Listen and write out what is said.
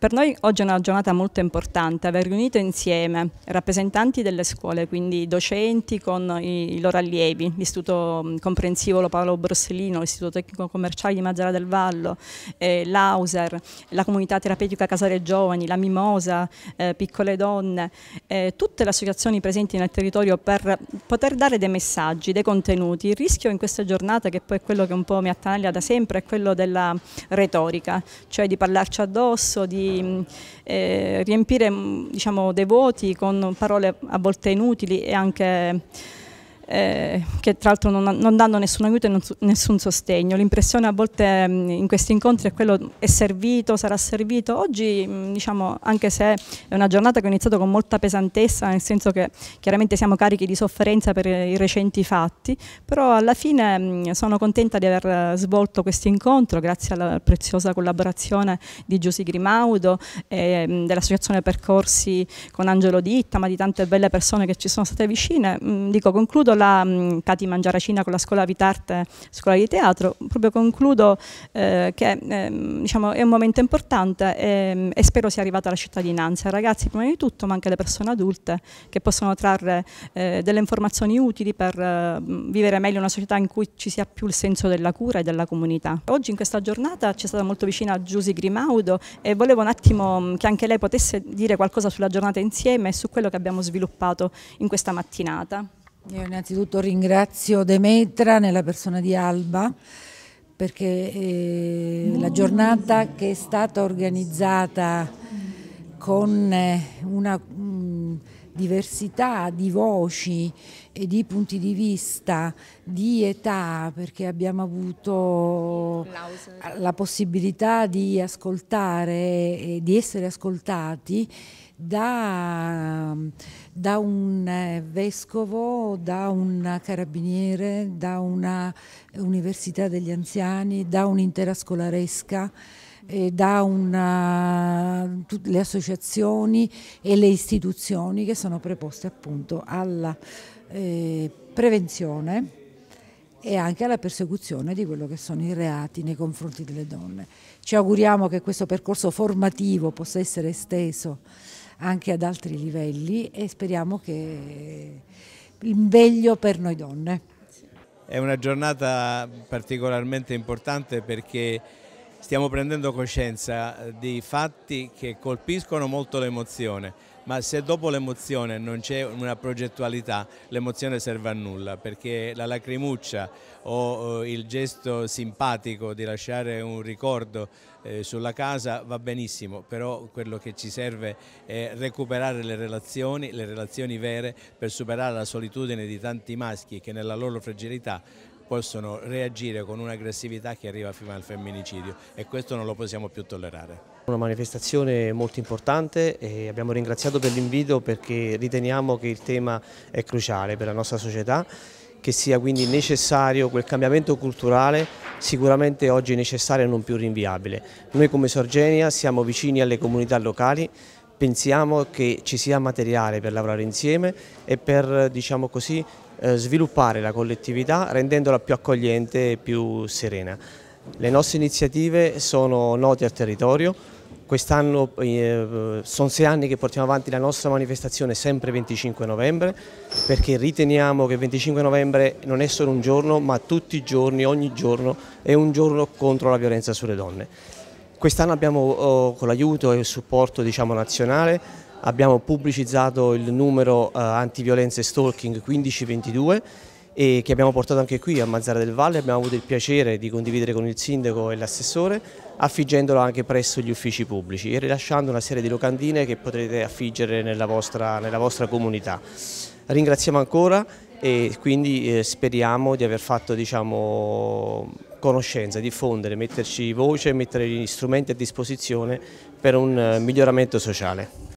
Per noi oggi è una giornata molto importante, aver riunito insieme rappresentanti delle scuole, quindi docenti con i loro allievi, l'Istituto Comprensivo Paolo Borsellino, l'Istituto Tecnico Commerciale di Mazzara del Vallo, eh, l'Auser, la Comunità Terapeutica Casare Giovani, la Mimosa, eh, Piccole Donne, eh, tutte le associazioni presenti nel territorio per poter dare dei messaggi, dei contenuti. Il rischio in questa giornata, che poi è quello che un po' mi attanaglia da sempre, è quello della retorica, cioè di parlarci addosso, di Mm, eh, riempire mm, diciamo, dei voti con parole a volte inutili e anche eh, che tra l'altro non, non, danno nessun aiuto e non, nessun sostegno. L'impressione a volte mh, mm, in questi incontri è quello è servito, sarà servito. Oggi mh, mm, diciamo anche se è una giornata che ho iniziato con molta pesantezza, nel senso che chiaramente siamo carichi di sofferenza per i recenti fatti, però alla fine mh, mm, sono contenta di aver eh, svolto questo incontro grazie alla preziosa collaborazione di Giussi Grimaudo, eh, dell'associazione Percorsi con Angelo Ditta, ma di tante belle persone che ci sono state vicine. Dico, concludo scuola Cati mm, Mangiaracina, con la scuola Vitarte, scuola di teatro, proprio concludo eh, che ehm, diciamo, è un momento importante ehm, e spero sia arrivata la cittadinanza, ragazzi prima di tutto, ma anche le persone adulte che possono trarre eh, delle informazioni utili per eh, vivere meglio una società in cui ci sia più il senso della cura e della comunità. Oggi in questa giornata c'è stata molto vicina Giusy Grimaudo e volevo un attimo mm, che anche lei potesse dire qualcosa sulla giornata insieme e su quello che abbiamo sviluppato in questa mattinata. Io innanzitutto ringrazio Demetra nella persona di Alba perché eh, la giornata che è stata organizzata con eh, una diversità di voci e di punti di vista, di età, perché abbiamo avuto la possibilità di ascoltare e di essere ascoltati da, da, un eh, vescovo, da un carabiniere, da una università degli anziani, da un'intera scolaresca eh, da una, le associazioni e le istituzioni che sono preposte appunto alla eh, prevenzione e anche alla persecuzione di quello che sono i reati nei confronti delle donne. Ci auguriamo che questo percorso formativo possa essere esteso anche ad altri livelli e speriamo che il meglio per noi donne. È una giornata particolarmente importante perché stiamo prendendo coscienza eh, di fatti che colpiscono molto l'emozione, ma se dopo l'emozione non c'è una progettualità, l'emozione serve a nulla, perché la lacrimuccia o eh, il gesto simpatico di lasciare un ricordo eh, sulla casa va benissimo, però quello che ci serve è recuperare le relazioni, le relazioni vere per superare la solitudine di tanti maschi che nella loro fragilità possono reagire con un'aggressività che arriva fino al femminicidio e questo non lo possiamo più tollerare. Una manifestazione molto importante e abbiamo ringraziato per l'invito perché riteniamo che il tema è cruciale per la nostra società che sia quindi necessario quel cambiamento culturale sicuramente oggi necessario e non più rinviabile. Noi come Sorgenia siamo vicini alle comunità locali pensiamo che ci sia materiale per lavorare insieme e per diciamo così, eh, sviluppare la collettività rendendola più accogliente e più serena. Le nostre iniziative sono note al territorio, quest'anno eh, sono sei anni che portiamo avanti la nostra manifestazione sempre 25 novembre perché riteniamo che 25 novembre non è solo un giorno ma tutti i giorni, ogni giorno è un giorno contro la violenza sulle donne. Quest'anno abbiamo oh, con l'aiuto e il supporto diciamo, nazionale abbiamo pubblicizzato il numero eh, antiviolenze stalking 1522 e che abbiamo portato anche qui a Mazzara del Valle, abbiamo avuto il piacere di condividere con il sindaco e l'assessore, affiggendolo anche presso gli uffici pubblici e rilasciando una serie di locandine che potrete affiggere nella vostra, nella vostra comunità. Ringraziamo ancora e quindi eh, speriamo di aver fatto diciamo, conoscenza, diffondere, metterci voce, mettere gli strumenti a disposizione per un eh, miglioramento sociale.